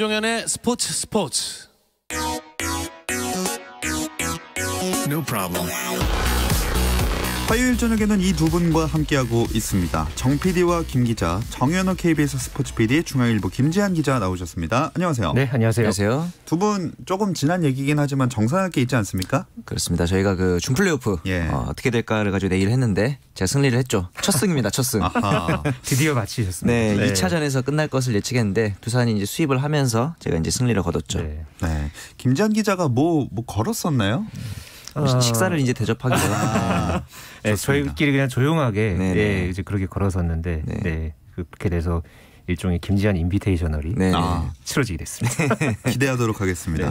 김종현의 스포츠 스포츠. No problem. 화요일 저녁에는 이 두 분과 함께하고 있습니다. 정 PD와 김 기자, 정현호 KBS 스포츠 PD, 중앙일보 김재한 기자 나오셨습니다. 안녕하세요. 네, 안녕하세요. 안녕하세요. 두 분 조금 지난 얘기긴 하지만 정산할게 있지 않습니까? 그렇습니다. 저희가 그 준플레이오프 예. 어, 떻게 될까를 가지고 내일 했는데 제가 승리를 했죠. 첫 승입니다. 첫 승. 드디어 마치셨습니다. 네, 네, 2차전에서 끝날 것을 예측했는데 두산이 이제 수입을 하면서 제가 이제 승리를 거뒀죠. 네. 네. 김재한 기자가 뭐, 뭐 걸었었나요? 어. 식사를 이제 대접하기로. 아, 네, 저희끼리 그냥 조용하게 네, 네. 예, 이제 그렇게 걸어섰는데 네. 네, 그렇게 돼서 일종의 김지한 인비테이셔널이 네, 네. 아, 치러지게 됐습니다. 기대하도록 하겠습니다.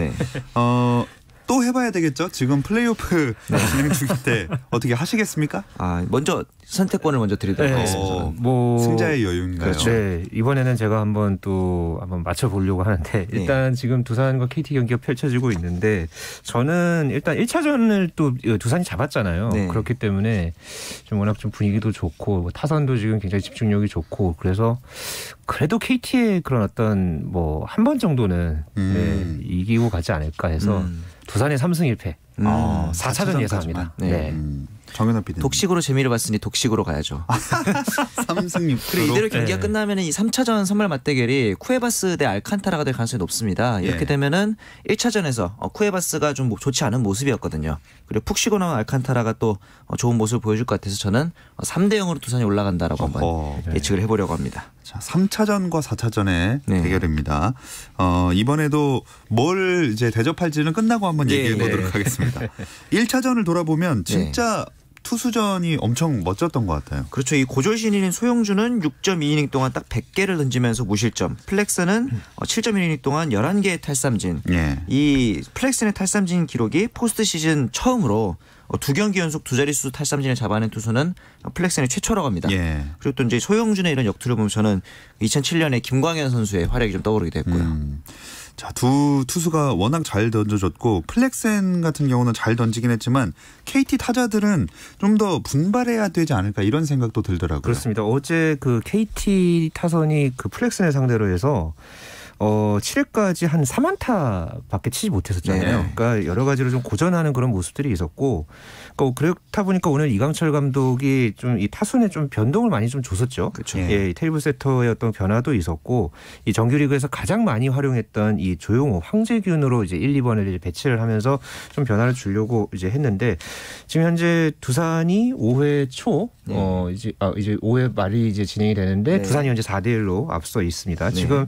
어, 또 해봐야 되겠죠? 지금 플레이오프 네. 진행 중일 때 어떻게 하시겠습니까? 아 먼저 선택권을 먼저 드리도록 네. 하겠습니다. 네. 뭐 승자의 여유인가요? 그렇죠. 네 이번에는 제가 한번 또 한번 맞춰보려고 하는데 네. 일단 네. 지금 두산과 KT 경기가 펼쳐지고 있는데 저는 일단 1차전을 또 어, 두산이 잡았잖아요. 네. 그렇기 때문에 좀 워낙 좀 분위기도 좋고 뭐 타선도 지금 굉장히 집중력이 좋고 그래서 그래도 KT의 그런 어떤 뭐 한 번 정도는 음. 이기고 가지 않을까 해서. 음. 두산이 3승 1패. 음. 4차전 아, 예상합니다. 네. 네. 음. 정현아 PD. 독식으로 재미를 봤으니 독식으로 가야죠. 삼승 6. 그래 이대로 경기가 네. 끝나면이 3차전 선발 맞대결이 쿠에바스 대 알칸타라가 될 가능성이 높습니다. 이렇게 예. 되면은 1차전에서 어, 쿠에바스가 좀 뭐 좋지 않은 모습이었거든요. 그리고 푹 쉬고 나온 알칸타라가 또 어, 좋은 모습을 보여줄 것 같아서 저는 3대 어, 0으로 두산이 올라간다라고 어허. 한번 예, 네. 예측을 해보려고 합니다. 자, 3차전과 4차전의 네. 대결입니다. 어, 이번에도 뭘 이제 대접할지는 끝나고 한번 네, 얘기해 네. 보도록 하겠습니다. 1차전을 돌아보면 진짜 네. 투수전이 엄청 멋졌던 것 같아요. 그렇죠. 이 고졸 신인인 소용주는 6.2이닝 동안 딱 100개를 던지면서 무실점. 플렉스는 7.1이닝 어, 동안 11개의 탈삼진. 예. 이 플렉스의 탈삼진 기록이 포스트 시즌 처음으로 어, 두 경기 연속 두 자릿수 탈삼진을 잡아낸 투수는 어, 플렉센의 최초라고 합니다. 예. 그리고 또 이제 소영준의 이런 역투를 보면 저는 2007년에 김광현 선수의 활약이 좀 떠오르게 됐고요. 음. 자, 두 투수가 워낙 잘 던져줬고 플렉센 같은 경우는 잘 던지긴 했지만 KT 타자들은 좀 더 분발해야 되지 않을까 이런 생각도 들더라고요. 그렇습니다. 어제 그 KT 타선이 그 플렉센을 상대로 해서 어 7회까지 한3만타 밖에 치지 못했었잖아요. 네. 그러니까 여러 가지로 좀 고전하는 그런 모습들이 있었고 그러니까 그렇다 보니까 오늘 이강철 감독이 좀 이 타순에 좀 변동을 많이 좀 줬었죠. 그렇죠. 예, 네. 테이블 세터의 어떤 변화도 있었고 이 정규리그에서 가장 많이 활용했던 이 조용호, 황재균으로 이제 1, 2번을 배치를 하면서 좀 변화를 주려고 이제 했는데 지금 현재 두산이 5회 초 네. 어 이제 아 이제 5회 말이 이제 진행이 되는데 네. 부산이 현재 4대 1로 앞서 있습니다. 네. 지금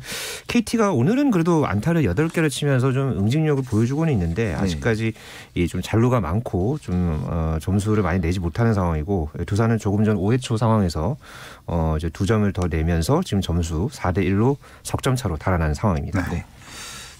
KT가 오늘은 그래도 안타를 8개를 치면서 좀 응집력을 보여주고는 있는데 네. 아직까지 이좀 잔루가 많고 좀 어, 점수를 많이 내지 못하는 상황이고 두산은 조금 전 5회 초 상황에서 어 이제 두 점을 더 내면서 지금 점수 4대 1로 석 점 차로 달아나는 상황입니다. 네.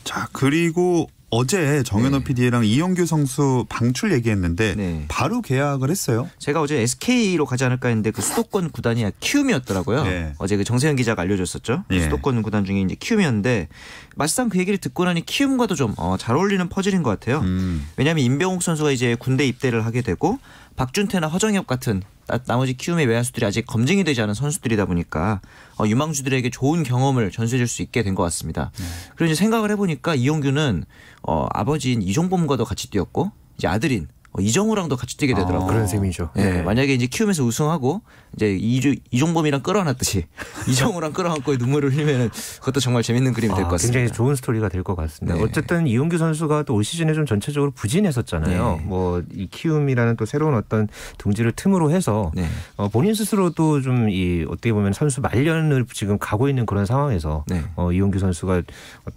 자, 그리고 어제 정현호 네. PD랑 이영규 선수 방출 얘기했는데 네. 바로 계약을 했어요. 제가 어제 SK로 가지 않을까 했는데 그 수도권 구단이 키움이었더라고요. 네. 어제 그 정세현 기자가 알려줬었죠. 네. 수도권 구단 중에 이제 키움이었는데 막상 그 얘기를 듣고 나니 키움과도 좀 잘 어, 어울리는 퍼즐인 것 같아요. 음. 왜냐하면 임병욱 선수가 이제 군대 입대를 하게 되고 박준태나 허정엽 같은 나, 머지 키움의 외야수들이 아직 검증이 되지 않은 선수들이다 보니까 어, 유망주들에게 좋은 경험을 전수해줄 수 있게 된 것 같습니다. 네. 그리고 이제 생각을 해보니까 이용규는 어, 아버지인 이종범과도 같이 뛰었고 이제 아들인 어, 이정우랑도 같이 뛰게 되더라고요. 아, 그런 셈이죠. 예, 네. 만약에 이제 키움에서 우승하고 이제 이주, 이종범이랑 끌어안았듯이 이정우랑 끌어안고 눈물을 흘리면 그것도 정말 재밌는 그림이 될것 아, 같습니다. 아, 굉장히 좋은 스토리가 될 것 같습니다. 네. 어쨌든 이용규 선수가 또 올 시즌에 좀 전체적으로 부진했었잖아요. 네. 뭐이 키움이라는 또 새로운 어떤 둥지를 틈으로 해서 네. 어, 본인 스스로도 좀 이 어떻게 보면 선수 말년을 지금 가고 있는 그런 상황에서 네. 어, 이용규 선수가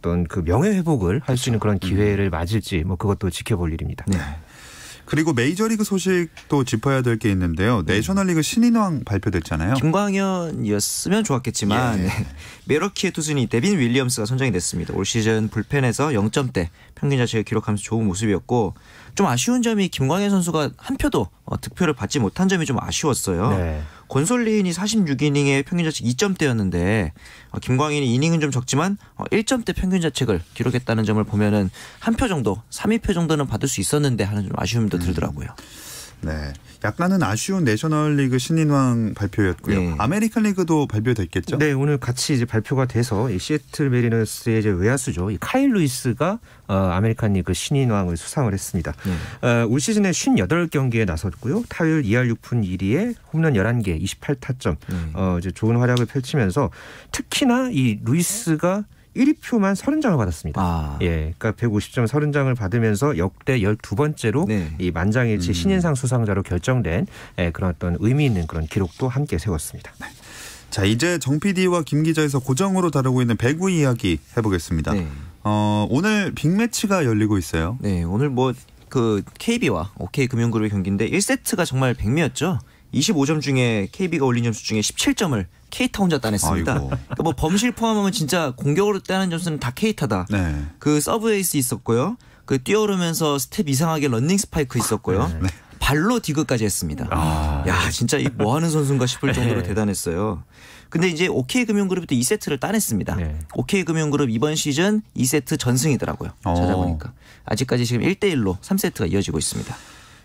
어떤 그 명예 회복을 할 수 있는 그런 그렇죠. 기회를 음. 맞을지 뭐 그것도 지켜볼 일입니다. 네. 그리고 메이저리그 소식도 짚어야 될 게 있는데요. 네. 내셔널리그 신인왕 발표됐잖아요. 김광현이었으면 좋았겠지만 예. 메러키의 투순이 데빈 윌리엄스가 선정이 됐습니다. 올 시즌 불펜에서 0점대 평균 자체을 기록하면서 좋은 모습이었고 좀 아쉬운 점이 김광현 선수가 한 표도 어, 득표를 받지 못한 점이 좀 아쉬웠어요. 네. 권솔리인이 46이닝의 평균자책 2점대였는데 어, 김광현이 이닝은 좀 적지만 1점대 어, 평균자책을 기록했다는 점을 보면은 한표 정도, 3, 2표 정도는 받을 수 있었는데 하는 좀 아쉬움도 음. 들더라고요. 음. 네. 약간은 아쉬운 내셔널리그 신인왕 발표였고요. 네. 아메리칸 리그도 발표됐겠죠? 네, 오늘 같이 이제 발표가 돼서 이 시애틀 메리너스의 이제 외야수죠. 이 카일 루이스가 어, 아메리칸 리그 신인왕을 수상을 했습니다. 네. 어, 올 시즌에 58경기에 나섰고요. 타율 2할 6푼 1위에 홈런 11개, 28타점. 네. 어, 이제 좋은 활약을 펼치면서 특히나 이 루이스가 1위표만 30장을 받았습니다. 아. 예. 그러니까 150점 30장을 받으면서 역대 12번째로 네. 이 만장일치 음. 신인상 수상자로 결정된 예, 그런 어떤 의미 있는 그런 기록도 함께 세웠습니다. 네. 자, 이제 정 PD와 김 기자에서 고정으로 다루고 있는 배구 이야기 해 보겠습니다. 네. 어, 오늘 빅매치가 열리고 있어요. 네, 오늘 뭐 그 KB와 OK 금융그룹의 경기인데 1세트가 정말 백미였죠. 25점 중에 KB가 올린 점수 중에 17점을 케이타 혼자 따냈습니다. 그러니까 뭐 범실 포함하면 진짜 공격으로 따는 점수는 다 케이타다. 네. 그 서브 에이스 있었고요. 그 뛰어오르면서 스텝 이상하게 런닝 스파이크 있었고요. 아, 네. 네. 발로 디그까지 했습니다. 아. 네. 야 진짜 뭐 하는 선수인가 싶을 네. 정도로 대단했어요. 근데 이제 OK금융그룹도 2세트를 따냈습니다. 네. OK금융그룹 이번 시즌 2세트 전승이더라고요. 어. 찾아보니까 아직까지 지금 1대 1로 3세트가 이어지고 있습니다.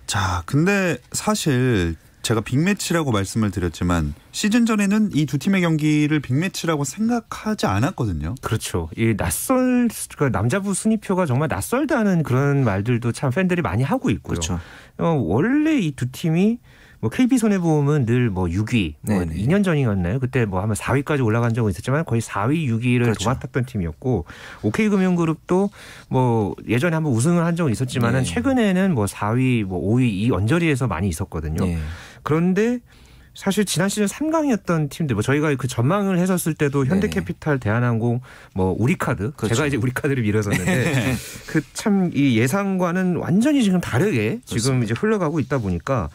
자, 근데 사실 제가 빅매치라고 말씀을 드렸지만 시즌 전에는 이 두 팀의 경기를 빅매치라고 생각하지 않았거든요. 그렇죠. 이 낯설 그러니까 남자부 순위표가 정말 낯설다는 그런 말들도 참 팬들이 많이 하고 있고요. 그렇죠. 어, 원래 이 두 팀이 뭐 KB 손해보험은 늘 뭐 6위, 뭐네 2년 전이었나요? 그때 뭐 한번 4위까지 올라간 적은 있었지만 거의 4위, 6위를 그렇죠. 도맡았던 팀이었고 OK금융그룹도 뭐 예전에 한번 우승을 한 적은 있었지만 네. 최근에는 뭐 4위, 뭐 5위 이 언저리에서 많이 있었거든요. 네. 그런데 사실 지난 시즌 3강이었던 팀들 뭐 저희가 그 전망을 했었을 때도 현대캐피탈, 네. 대한항공, 뭐 우리카드 그렇죠. 제가 이제 우리카드를 밀어섰는데 네. 그참 이 예상과는 완전히 지금 다르게 그렇습니다. 지금 이제 흘러가고 있다 보니까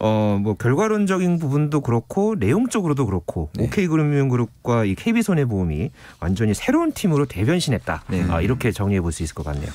어 뭐 결과론적인 부분도 그렇고 내용적으로도 그렇고 네. o k 룹융그룹과이 KB손해보험이 완전히 새로운 팀으로 대변신했다. 네. 아, 이렇게 정리해 볼 수 있을 것 같네요.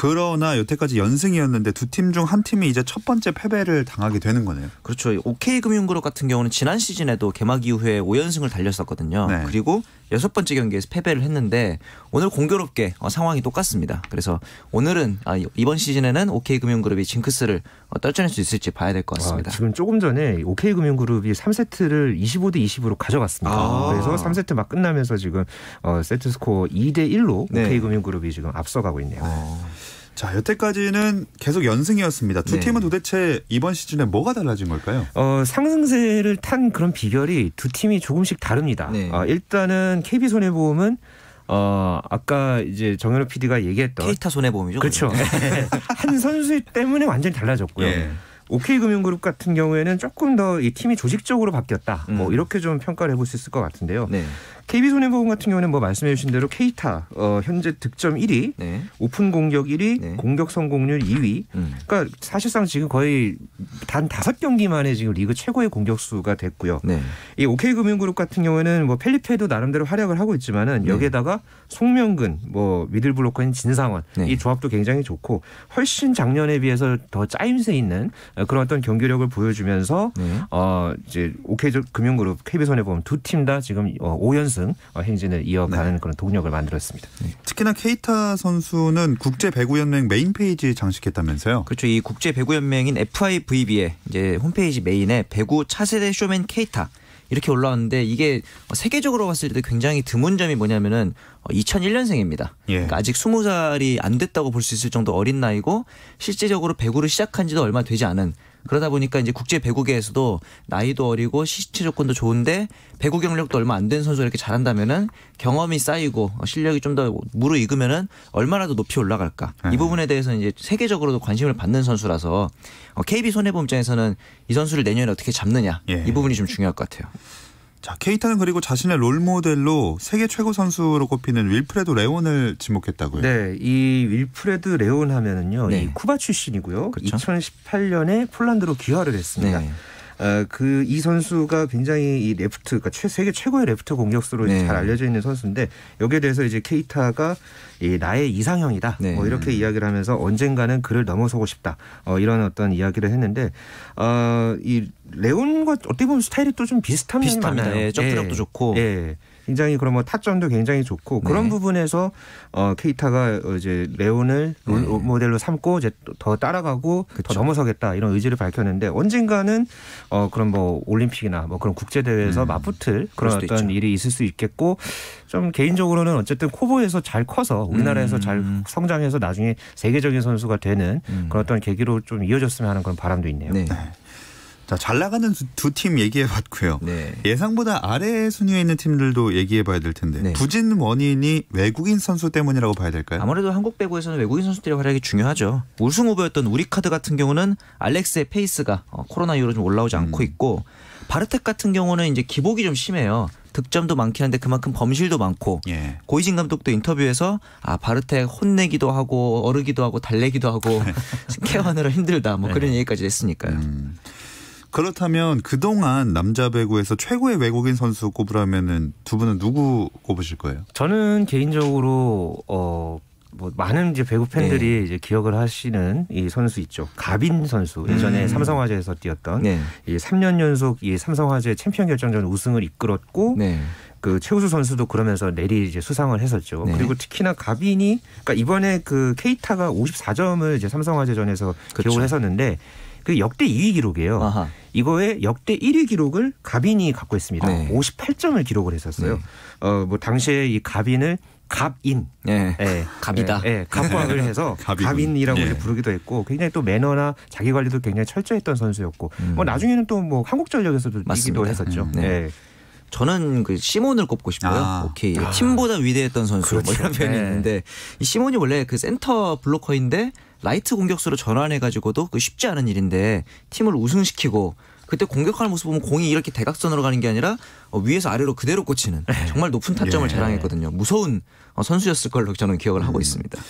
그러나 여태까지 연승이었는데 두 팀 중 한 팀이 이제 첫 번째 패배를 당하게 되는 거네요. 그렇죠. OK금융그룹 같은 경우는 지난 시즌에도 개막 이후에 5연승을 달렸었거든요. 네. 그리고 여섯 번째 경기에서 패배를 했는데 오늘 공교롭게 어, 상황이 똑같습니다. 그래서 오늘은 아, 이번 시즌에는 OK금융그룹이 징크스를 어, 떨쳐낼 수 있을지 봐야 될것 아, 같습니다. 아, 지금 조금 전에 OK금융그룹이 3세트를 25대 20으로 가져갔습니다. 아. 그래서 3세트 막 끝나면서 지금 어, 세트 스코어 2대 1로 네. OK금융그룹이 지금 앞서가고 있네요. 아. 자, 여태까지는 계속 연승이었습니다. 두 네. 팀은 도대체 이번 시즌에 뭐가 달라진 걸까요? 어, 상승세를 탄 그런 비결이 두 팀이 조금씩 다릅니다. 네. 어, 일단은 KB손해보험은 어, 아까 이제 정현우 PD가 얘기했던 케이타 손해보험이죠. 그렇죠. 한 선수 때문에 완전히 달라졌고요. 예. 네. OK금융그룹 같은 경우에는 조금 더 이 팀이 조직적으로 바뀌었다. 뭐 음. 뭐 이렇게 좀 평가를 해볼 수 있을 것 같은데요. 네. KB손해보험 같은 경우는 뭐 말씀해 주신 대로 케이타 어, 현재 득점 1위, 네. 오픈 공격 1위, 네. 공격 성공률 2위. 음. 그러니까 사실상 지금 거의 단5 경기 만에 지금 리그 최고의 공격수가 됐고요. 네. 이 OK금융그룹 같은 경우에는 뭐 펠리페도 나름대로 활약을 하고 있지만은 네. 여기에다가 송명근, 뭐 미들블로커인 진상원 네. 이 조합도 굉장히 좋고 훨씬 작년에 비해서 더 짜임새 있는 어, 그런 어떤 경기력을 보여주면서 네. 어 이제 OK금융그룹, KB손해보험 두 팀 다 지금 어, 5연승 우승 어, 행진을 이어가는 네. 그런 동력을 만들었습니다. 네. 특히나 케이타 선수는 국제 배구연맹 메인 페이지 장식했다면서요? 그렇죠. 이 국제 배구연맹인 FIVB의 이제 홈페이지 메인에 배구 차세대 쇼맨 케이타 이렇게 올라왔는데 이게 세계적으로 봤을 때 굉장히 드문 점이 뭐냐면은 2001년생입니다. 예. 그러니까 아직 20살이 안 됐다고 볼 수 있을 정도 어린 나이고 실제적으로 배구를 시작한 지도 얼마 되지 않은 그러다 보니까 이제 국제 배구계에서도 나이도 어리고 시체 조건도 좋은데 배구 경력도 얼마 안 된 선수가 이렇게 잘한다면은 경험이 쌓이고 어, 실력이 좀 더 무르익으면은 얼마라도 높이 올라갈까 네. 이 예. 부분에 대해서 는 이제 세계적으로도 관심을 받는 선수라서 KB 어, 손해보험 입장에서는 이 선수를 내년에 어떻게 잡느냐 예. 이 부분이 좀 중요할 것 같아요. 자, 케이타는 그리고 자신의 롤 모델로 세계 최고 선수로 꼽히는 윌프레드 레온을 지목했다고요. 네, 이 윌프레드 레온 하면은요, 네. 이 쿠바 출신이고요. 그렇죠? 2018년에 폴란드로 귀화를 했습니다. 네. 어, 그이 선수가 굉장히 이 레프트 그러니까 세계 최고의 레프트 공격수로 네. 잘 알려져 있는 선수인데 여기에 대해서 이제 케이타가 이 나의 이상형이다 네. 뭐 이렇게 음. 이야기를 하면서 언젠가는 그를 넘어서고 싶다 어, 이런 어떤 이야기를 했는데 어, 이 레온과 어떻게 보면 스타일이 또 좀 비슷한 비슷 면이 많아요. 예, 점프력도 예. 좋고. 예. 굉장히 그런 뭐 타점도 굉장히 좋고 그런 네. 부분에서 어 케이타가 이제 레온을 롤 네. 모델로 삼고 이제 더 따라가고 그쵸. 더 넘어서겠다 이런 의지를 밝혔는데 언젠가는 어 그런 뭐 올림픽이나 뭐 그런 국제 대회에서 음. 맞붙을 그런 어떤 있죠. 일이 있을 수 있겠고 좀 개인적으로는 어쨌든 코보에서 잘 커서 우리나라에서 음. 잘 성장해서 나중에 세계적인 선수가 되는 음. 그런 어떤 계기로 좀 이어졌으면 하는 그런 바람도 있네요. 네. 네. 자, 잘 나가는 두 팀 얘기해 봤고요. 네. 예상보다 아래 순위에 있는 팀들도 얘기해 봐야 될 텐데. 네. 부진 원인이 외국인 선수 때문이라고 봐야 될까요? 아무래도 한국 배구에서는 외국인 선수들의 활약이 중요하죠. 우승 후보였던 우리카드 같은 경우는 알렉스의 페이스가 어, 코로나 이후로 좀 올라오지 음. 않고 있고 바르텍 같은 경우는 이제 기복이 좀 심해요. 득점도 많긴 한데 그만큼 범실도 많고 예. 고이진 감독도 인터뷰에서 아 바르텍 혼내기도 하고 어르기도 하고 달래기도 하고 케어하느라 힘들다 뭐 네. 그런 얘기까지 했으니까요. 음. 그렇다면 그동안 남자 배구에서 최고의 외국인 선수 꼽으라면은 두 분은 누구 꼽으실 거예요? 저는 개인적으로 어. 뭐 많은 이제 배구 팬들이 네. 이제 기억을 하시는 이 선수 있죠. 가빈 선수 예전에 음. 삼성화재에서 뛰었던 네. 이 3년 연속 이 삼성화재 챔피언 결정전 우승을 이끌었고 네. 그 최우수 선수도 그러면서 내리 이제 수상을 했었죠. 네. 그리고 특히나 가빈이 그러니까 이번에 그 케이타가 54점을 이제 삼성화재전에서 그렇죠. 기록을 했었는데 그 역대 2위 기록이에요. 아하. 이거에 역대 1위 기록을 가빈이 갖고 있습니다. 네. 58점을 기록을 했었어요. 네. 어뭐 당시에 이 가빈을 갑인, 네. 예, 예. 갑이다, 예, 예. 갑광을 해서 갑인이라고 예. 부르기도 했고 굉장히 또 매너나 자기 관리도 굉장히 철저했던 선수였고 뭐 음. 뭐 나중에는 또 뭐 한국전력에서도 맞습니다. 이기도 했었죠. 음, 네. 예. 저는 그 시몬을 꼽고 싶어요. 아. 오케이. 아. 팀보다 위대했던 선수 뭐 그렇죠. 뭐 이런 표현이 네. 있는데 이 시몬이 원래 그 센터 블로커인데 라이트 공격수로 전환해 가지고도 그 쉽지 않은 일인데 팀을 우승시키고 그때 공격하는 모습 보면 공이 이렇게 대각선으로 가는 게 아니라 어, 위에서 아래로 그대로 꽂히는 네. 정말 높은 타점을 예. 자랑했거든요. 무서운 어, 선수였을 걸로 저는 기억을 하고 음. 있습니다.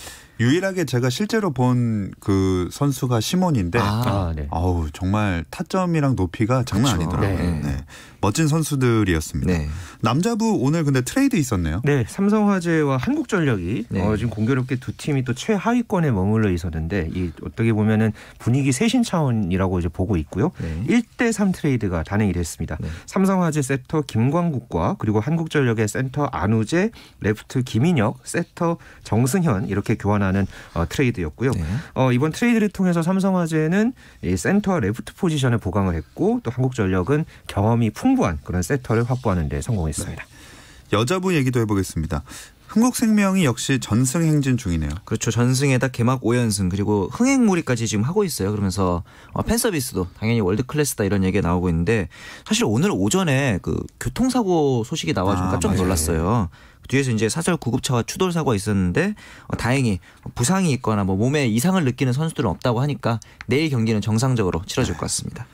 유일하게 제가 실제로 본 그 선수가 시몬인데 아, 아 네. 우 정말 타점이랑 높이가 장난 그렇 아니더라고요. 네. 네. 멋진 선수들이었습니다. 네. 남자부 오늘 근데 트레이드 있었네요. 네, 삼성화재와 한국전력이 네. 어, 지금 공교롭게 두 팀이 또 최하위권에 머물러 있었는데 이 어떻게 보면은 분위기 세신 차원이라고 이제 보고 있고요. 1대3 트레이드가 단행이 됐습니다. 삼성화재 세터 김광국과 그리고 한국전력의 센터 안우재, 레프트 김인혁, 세터 정승현 이렇게 교환하는 어, 트레이드였고요. 네. 어, 이번 트레이드를 통해서 삼성화재는 이 센터와 레프트 포지션을 보강을 했고 또 한국전력은 경험이 풍부한 그런 세터를 확보하는 데 성공했습니다. 네. 여자부 얘기도 해보겠습니다. 흥국생명이 역시 전승 행진 중이네요. 그렇죠. 전승에다 개막 5연승 그리고 흥행무리까지 지금 하고 있어요. 그러면서 어, 팬 서비스도 당연히 월드 클래스다 이런 얘기가 나오고 있는데 사실 오늘 오전에 그 교통사고 소식이 나와 아, 좀 깜짝 놀랐어요. 아, 뒤에서 이제 사설 구급차와 추돌 사고가 있었는데 어, 다행히 뭐 부상이 있거나 뭐 몸에 이상을 느끼는 선수들은 없다고 하니까 내일 경기는 정상적으로 치러질 것 같습니다.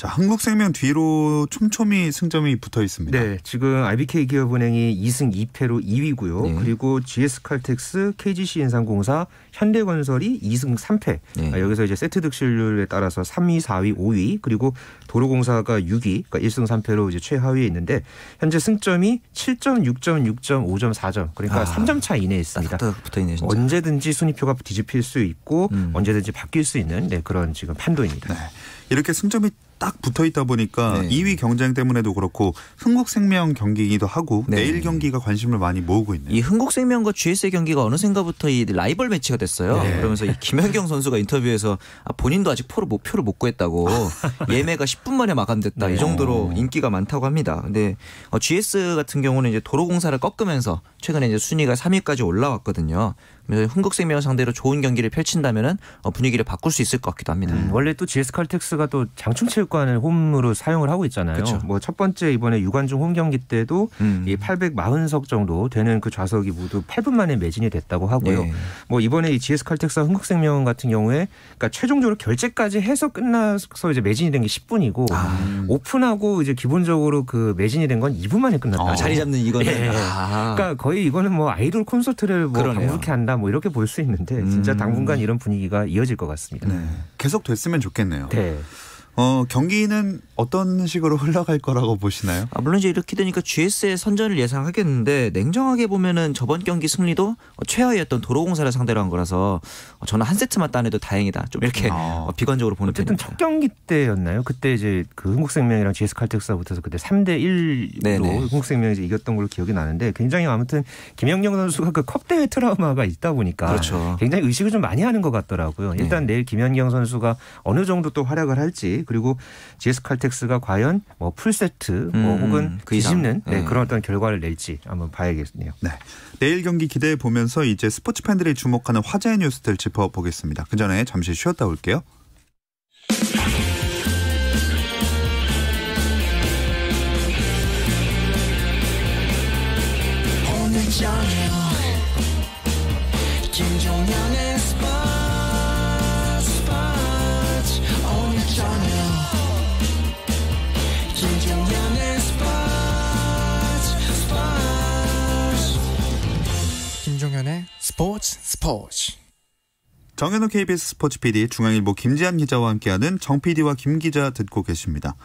자, 한국생명 뒤로 촘촘히 승점이 붙어 있습니다. 네, 지금 IBK 기업은행이 2승 2패로 2위고요. 네. 그리고 GS칼텍스, KGC 인상공사, 현대건설이 2승 3패. 네. 아, 여기서 이제 세트 득실률에 따라서 3위, 4위, 5위 그리고 도로공사가 6위, 그러니까 1승 3패로 이제 최하위에 있는데 현재 승점이 7점, 6점, 6점, 5점, 4점. 그러니까 아, 3점 차 이내에 있습니다. 붙어 있네, 진짜. 언제든지 순위표가 뒤집힐 수 있고 음. 언제든지 바뀔 수 있는 네, 그런 지금 판도입니다. 네. 이렇게 승점이 딱 붙어 있다 보니까 네. 2위 경쟁 때문에도 그렇고 흥국생명 경기이기도 하고 네. 내일 경기가 관심을 많이 모으고 있네요. 이 흥국생명과 GS의 경기가 어느샌가부터 이 라이벌 매치가 됐어요. 네. 그러면서 이 김현경 선수가 인터뷰에서 아, 본인도 아직 포를 못, 표를 못 구했다고 예매가 10분 만에 마감됐다 이 네. 정도로 인기가 많다고 합니다. 근데 어, GS 같은 경우는 이제 도로공사를 꺾으면서 최근에 이제 순위가 3위까지 올라왔거든요. 흥국생명 상대로 좋은 경기를 펼친다면 어, 분위기를 바꿀 수 있을 것 같기도 합니다. 음, 원래 또 GS 칼텍스가 또 장충체육관을 홈으로 사용을 하고 있잖아요. 뭐 첫 번째 이번에 유관중 홈 경기 때도 음. 이 840석 정도 되는 그 좌석이 모두 8분 만에 매진이 됐다고 하고요. 네. 뭐 이번에 이 GS 칼텍스와 흥국생명 같은 경우에 그러니까 최종적으로 결제까지 해서 끝나서 이제 매진이 된 게 10분이고 아. 오픈하고 이제 기본적으로 그 매진이 된 건 2분 만에 끝났다. 아, 자리 잡는 이거는 예. 아. 그러니까 거의 이거는 뭐 아이돌 콘서트를 뭐 방불케 한다 뭐 이렇게 볼 수 있는데 진짜 당분간 음. 이런 분위기가 이어질 것 같습니다. 네. 계속 됐으면 좋겠네요. 네. 어, 경기는 어떤 식으로 흘러갈 거라고 보시나요? 아, 물론 이제 이렇게 되니까 GS의 선전을 예상하겠는데 냉정하게 보면은 저번 경기 승리도 최하위였던 도로공사를 상대로 한 거라서 어, 저는 한 세트만 따내도 다행이다. 좀 이렇게 아. 어, 비관적으로 보는 편입니다. 첫 경기 때였나요? 그때 이제 그 흥국생명이랑 GS 칼텍스가 붙어서 그때 3대 1로 흥국생명이 이겼던 걸로 기억이 나는데 굉장히 아무튼 김영경 선수가 그컵 대회 트라우마가 있다 보니까 그렇죠. 굉장히 의식을 좀 많이 하는 것 같더라고요. 일단 네. 내일 김연경 선수가 어느 정도 또 활약을 할지 그리고 GS 칼텍스가 과연 뭐 풀세트 뭐 음, 혹은 그 뒤집는 네, 음. 그런 어떤 결과를 낼지 한번 봐야겠네요. 네. 내일 경기 기대해 보면서 이제 스포츠 팬들이 주목하는 화제의 뉴스들 짚어보겠습니다. 그 전에 잠시 쉬었다 올게요. 정현우의 스포츠 스포츠 정현우 KBS 스포츠 PD 중앙일보 김지한 기자와 함께하는 정 PD와 김 기자 듣고 계십니다.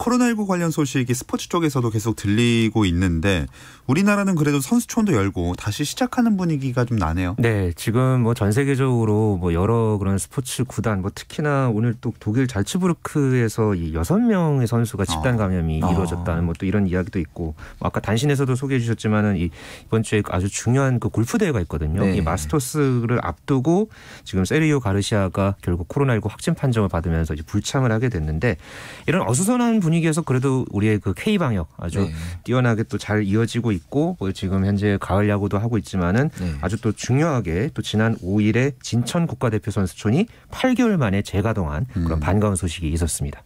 코로나19 관련 소식이 스포츠 쪽에서도 계속 들리고 있는데 우리나라는 그래도 선수촌도 열고 다시 시작하는 분위기가 좀 나네요. 네, 지금 뭐 전 세계적으로 뭐 여러 그런 스포츠 구단 뭐 특히나 오늘 또 독일 잘츠부르크에서 이 여섯 명의 선수가 집단 아. 감염이 어. 이루어졌다는 뭐 또 이런 이야기도 있고 뭐 아까 단신에서도 소개해 주셨지만은 이번 주에 아주 중요한 그 골프 대회가 있거든요. 네. 이 마스터스를 앞두고 지금 세리오 가르시아가 결국 코로나19 확진 판정을 받으면서 이제 불참을 하게 됐는데 이런 어수선한 분 분위기에서 그래도 우리의 그 K 방역 아주 네. 뛰어나게 또 잘 이어지고 있고 뭐 지금 현재 가을 야구도 하고 있지만은 네. 아주 또 중요하게 또 지난 5일에 진천 국가대표 선수촌이 8개월 만에 재가동한 음. 그런 반가운 소식이 있었습니다.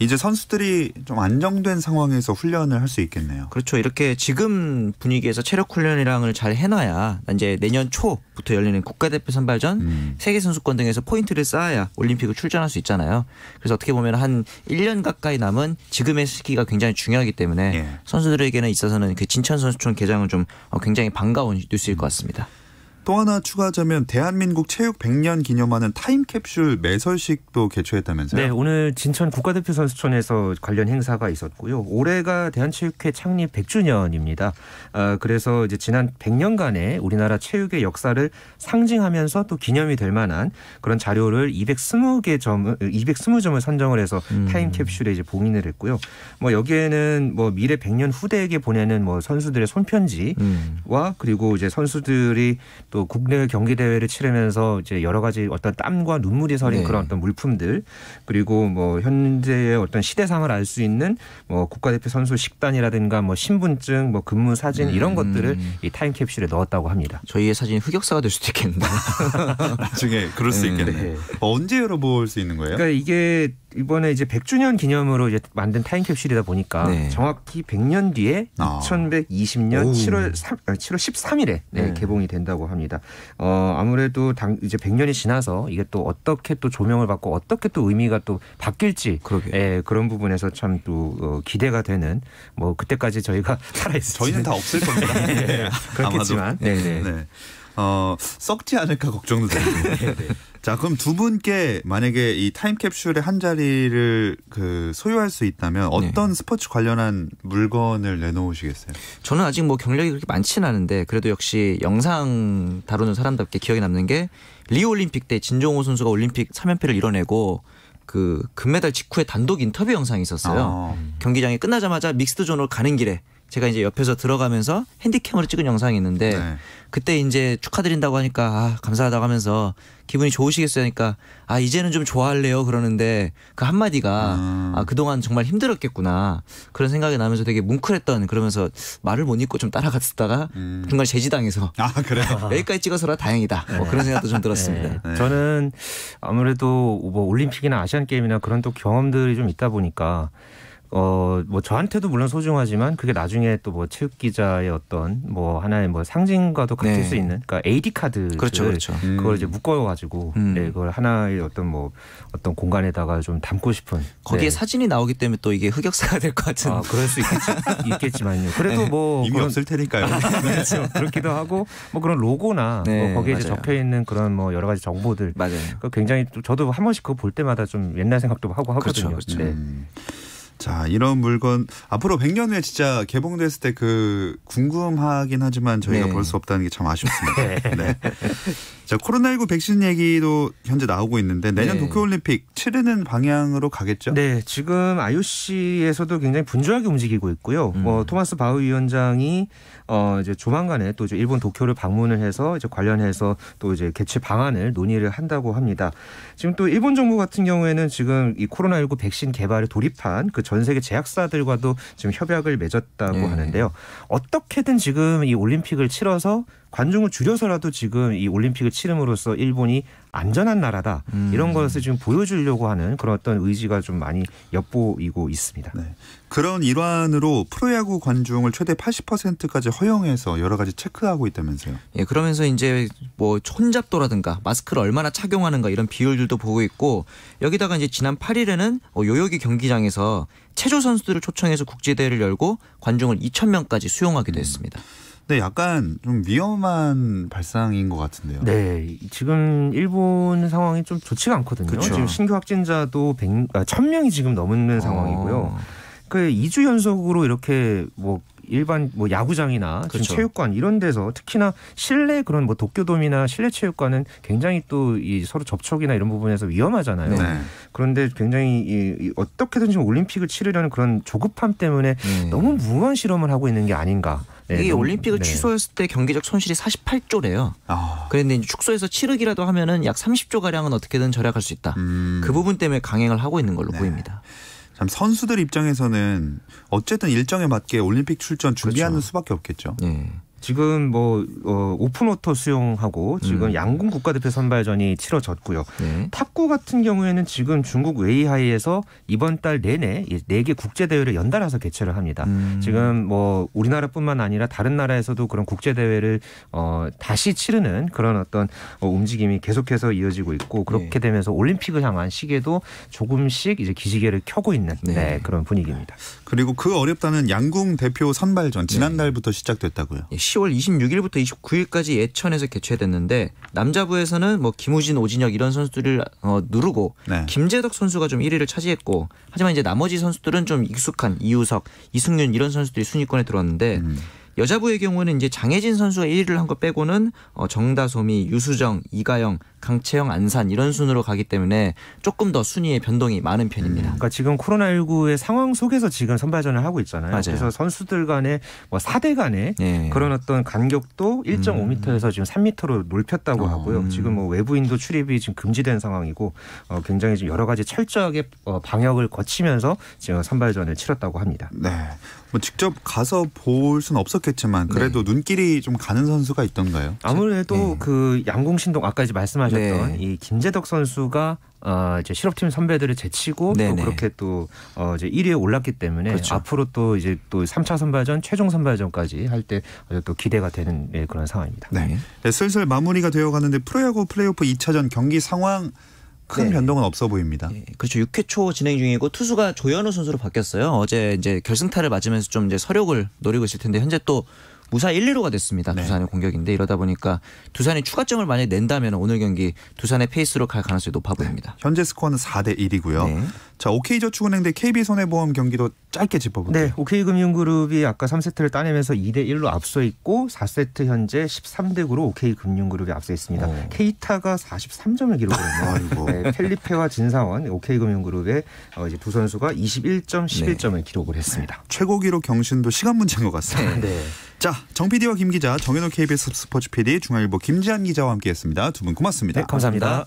이제 선수들이 좀 안정된 상황에서 훈련을 할 수 있겠네요. 그렇죠. 이렇게 지금 분위기에서 체력 훈련이랑을 잘 해놔야 이제 내년 초부터 열리는 국가대표 선발전, 음. 세계 선수권 등에서 포인트를 쌓아야 올림픽을 출전할 수 있잖아요. 그래서 어떻게 보면 한 1년 가까이 남은 지금의 시기가 굉장히 중요하기 때문에 예. 선수들에게는 있어서는 그 진천 선수촌 개장은 좀 어, 굉장히 반가운 뉴스일 것 같습니다. 또 하나 추가하자면 대한민국 체육 100년 기념하는 타임캡슐 매설식도 개최했다면서요? 네, 오늘 진천 국가대표 선수촌에서 관련 행사가 있었고요. 올해가 대한체육회 창립 100주년입니다. 아, 그래서 이제 지난 100년간의 우리나라 체육의 역사를 상징하면서 또 기념이 될 만한 그런 자료를 220개 점 220점을 선정을 해서 음. 타임캡슐에 이제 봉인을 했고요. 뭐 여기에는 뭐 미래 100년 후대에게 보내는 뭐 선수들의 손편지와 음. 그리고 이제 선수들이 또또 그 국내 경기 대회를 치르면서 이제 여러 가지 어떤 땀과 눈물이 서린 네. 그런 어떤 물품들 그리고 뭐 현재의 어떤 시대상을 알 수 있는 뭐 국가대표 선수 식단이라든가 뭐 신분증 뭐 근무 사진 음. 이런 음. 것들을 이 타임캡슐에 넣었다고 합니다. 저희의 사진 이 흑역사가 될 수도 있겠는데 나중에 그럴 수 음, 있겠네. 요 네. 어, 언제 열어볼 수 있는 거예요? 그러니까 이게 이번에 이제 100주년 기념으로 이제 만든 타임캡슐이다 보니까 네. 정확히 100년 뒤에 아. 2120년 오. 7월 3, 7월 어, 13일에 네, 네. 개봉이 된다고 합니다. 어 아무래도 당 이제 100년이 지나서 이게 또 어떻게 또 조명을 받고 어떻게 또 의미가 또 바뀔지 그 예, 그런 부분에서 참또 어, 기대가 되는 뭐 그때까지 저희가 살아 있을 저희는 다 없을 겁니다. 네, 네, 그렇겠지만 네, 네. 네. 어 썩지 않을까 걱정도 되는데. 자, 그럼 두 분께 만약에 이 타임캡슐의 한 자리를 그 소유할 수 있다면 네. 어떤 네. 스포츠 관련한 물건을 내놓으시겠어요? 저는 아직 뭐 경력이 그렇게 많지는 않은데 그래도 역시 영상 다루는 사람답게 기억에 남는 게리 올림픽 때 진종호 선수가 올림픽 3연패를 이뤄내고 그 금메달 직후에 단독 인터뷰 영상이 있었어요. 아. 경기장이 끝나자마자 믹스드 존으로 가는 길에 제가 이제 옆에서 들어가면서 핸디캠으로 찍은 영상이 있는데 네. 그때 이제 축하드린다고 하니까 아, 감사하다고 하면서 기분이 좋으시겠어요 하니까 아 이제는 좀 좋아할래요 그러는데 그 한마디가 음. 아 그동안 정말 힘들었겠구나 그런 생각이 나면서 되게 뭉클했던 그러면서 말을 못잊고좀 따라갔다가 음. 중간에 제지당해서 아 그래요 여기까지 찍어서라 다행이다 뭐 네. 뭐 그런 생각도 좀 들었습니다 네. 네. 저는 아무래도 뭐 올림픽이나 아시안 게임이나 그런 또 경험들이 좀 있다 보니까 어, 뭐 저한테도 물론 소중하지만 그게 나중에 또 뭐 체육 기자의 어떤 뭐 하나의 뭐 상징과도 같을 네. 수 있는 그러니까 AD 카드 그렇죠, 그렇죠. 음. 그걸 이제 음. 묶어 가지고 음. 네, 그걸 하나의 어떤 뭐 어떤 공간에다가 좀 담고 싶은 거기에 네. 사진이 나오기 때문에 또 이게 흑역사가 될 것 같은 아, 그럴 수 있겠지, 만요 그래도 네. 뭐 이미 그런, 없을 테니까요. 그렇죠. 그렇기도 하고 뭐 그런 로고나 뭐 네, 거기에 이제 적혀 있는 그런 뭐 여러 가지 정보들 맞아요. 그 굉장히 저도 한 번씩 그거 볼 때마다 좀 옛날 생각도 하고 하거든요. 그렇죠, 그렇죠. 네. 음. 자, 이런 물건 앞으로 100년 후에 진짜 개봉됐을 때 그 궁금하긴 하지만 저희가 네. 볼수 없다는 게 참 아쉽습니다. 네. 네. 자, 코로나19 백신 얘기도 현재 나오고 있는데 내년 네. 도쿄올림픽 치르는 방향으로 가겠죠? 네, 지금 IOC에서도 굉장히 분주하게 움직이고 있고요. 음. 어, 토마스 바흐 위원장이 어, 이제 조만간에 또 이제 일본 도쿄를 방문을 해서 이제 관련해서 또 이제 개최 방안을 논의를 한다고 합니다. 지금 또 일본 정부 같은 경우에는 지금 이 코로나19 백신 개발에 돌입한 그 전 세계 제약사들과도 지금 협약을 맺었다고 네. 하는데요. 어떻게든 지금 이 올림픽을 치러서 관중을 줄여서라도 지금 이 올림픽을 치름으로써 일본이 안전한 나라다 음. 이런 것을 지금 보여주려고 하는 그런 어떤 의지가 좀 많이 엿보이고 있습니다. 네. 그런 일환으로 프로야구 관중을 최대 80%까지 허용해서 여러 가지 체크하고 있다면서요. 예, 그러면서 이제 뭐 혼잡도라든가 마스크를 얼마나 착용하는가 이런 비율들도 보고 있고 여기다가 이제 지난 8일에는 뭐 요요기 경기장에서 체조 선수들을 초청해서 국제대회를 열고 관중을 2천 명까지 수용하기도 음. 했습니다. 근 네, 약간 좀 위험한 발상인 것 같은데요. 네, 지금 일본 상황이 좀 좋지가 않거든요. 그쵸. 지금 신규 확진자도 100, 아, 1000명이 지금 넘는 어. 상황이고요. 그 2주 연속으로 이렇게 뭐 일반 뭐 야구장이나 그렇 체육관 이런 데서 특히나 실내 그런 뭐 도쿄돔이나 실내 체육관은 굉장히 또 이 서로 접촉이나 이런 부분에서 위험하잖아요. 네. 그런데 굉장히 이, 어떻게든 지 올림픽을 치르려는 그런 조급함 때문에 네. 너무 무한 실험을 하고 있는 게 아닌가. 네, 이게 올림픽을 네. 취소했을 때 경제적 손실이 48조래요. 아. 그런데 축소해서 치르기라도 하면은 약 30조 가량은 어떻게든 절약할 수 있다. 음. 그 부분 때문에 강행을 하고 있는 걸로 네. 보입니다. 참 선수들 입장에서는 어쨌든 일정에 맞게 올림픽 출전 준비하는 그렇죠. 수밖에 없겠죠. 네. 지금 뭐 어, 오픈워터 수영하고 지금 음. 양궁 국가대표 선발전이 치러졌고요. 네. 탁구 같은 경우에는 지금 중국 웨이하이에서 이번 달 내내 네 개 국제 대회를 연달아서 개최를 합니다. 음. 지금 뭐 우리나라뿐만 아니라 다른 나라에서도 그런 국제 대회를 어, 다시 치르는 그런 어떤 어, 움직임이 계속해서 이어지고 있고 그렇게 네. 되면서 올림픽을 향한 시계도 조금씩 이제 기지개를 켜고 있는 네. 네, 그런 분위기입니다. 그리고 그 어렵다는 양궁 대표 선발전 지난달부터 네. 시작됐다고요. 예, 10월 26일부터 29일까지 예천에서 개최됐는데 남자부에서는 뭐 김우진, 오진혁 이런 선수들을 어, 누르고 네. 김재덕 선수가 좀 1위를 차지했고 하지만 이제 나머지 선수들은 좀 익숙한 이우석, 이승윤 이런 선수들이 순위권에 들어왔는데 음. 여자부의 경우는 이제 장혜진 선수가 1위를 한 거 빼고는 어, 정다솜이, 유수정, 이가영, 강채영, 안산 이런 순으로 가기 때문에 조금 더 순위의 변동이 많은 편입니다. 음, 그러니까 지금 코로나19의 상황 속에서 지금 선발전을 하고 있잖아요. 맞아요. 그래서 선수들 간에뭐 사대 간에 네. 예. 그런 어떤 간격도 1.5m에서 음. 지금 3m로 넓혔다고 어, 하고요. 음. 지금 뭐 외부인도 출입이 지금 금지된 상황이고 어, 굉장히 지금 여러 가지 철저하게 어, 방역을 거치면서 지금 선발전을 치렀다고 합니다. 네. 뭐 직접 가서 볼 수는 없었겠지만 그래도 네. 눈길이 좀 가는 선수가 있던가요? 아무래도 네. 그 양궁신동 아까 이제 말씀하신 말씀하셨던 네. 이 김재덕 선수가 어, 이제 실업팀 선배들을 제치고 네네. 또 그렇게 또 어, 이제 1위에 올랐기 때문에 그렇죠. 앞으로 또 이제 또 3차 선발전, 최종 선발전까지 할때또 기대가 되는 예, 그런 상황입니다. 네. 네. 슬슬 마무리가 되어 가는데 프로야구 플레이오프 2차전 경기 상황 큰 네. 변동은 없어 보입니다. 예, 그렇죠. 6회 초 진행 중이고 투수가 조현우 선수로 바뀌었어요. 어제 이제 결승타를 맞으면서 좀 이제 서력을 노리고 있을 텐데 현재 또 무사 1, 2루가 됐습니다. 네. 두산의 공격인데 이러다 보니까 두산이 추가점을 만약 낸다면 오늘 경기 두산의 페이스로 갈 가능성이 높아 보입니다. 네. 현재 스코어는 4대 1이고요. 네. 자, OK저축은행 대 KB손해보험 경기도 짧게 짚어볼게요. 네, OK금융그룹이 아까 3세트를 따내면서 2대 1로 앞서 있고 4세트 현재 13대 9로 OK금융그룹이 앞서 있습니다. 오. 어. K타가 43점을 기록했네요. 펠리페와 진상원 OK금융그룹의 어, 이제 두 선수가 21점, 11점을 기록을 했습니다. 최고 기록 경신도 시간 문제인 것 같습니다. 네. 네. 자, 정 PD와 김 기자, 정현호 KBS 스포츠 PD, 중앙일보 김지한 기자와 함께했습니다. 두 분 고맙습니다. 네, 감사합니다.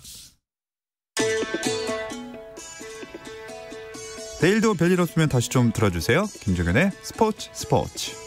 내일도 별일 없으면 다시 좀 들어주세요. 김종현의 스포츠 스포츠.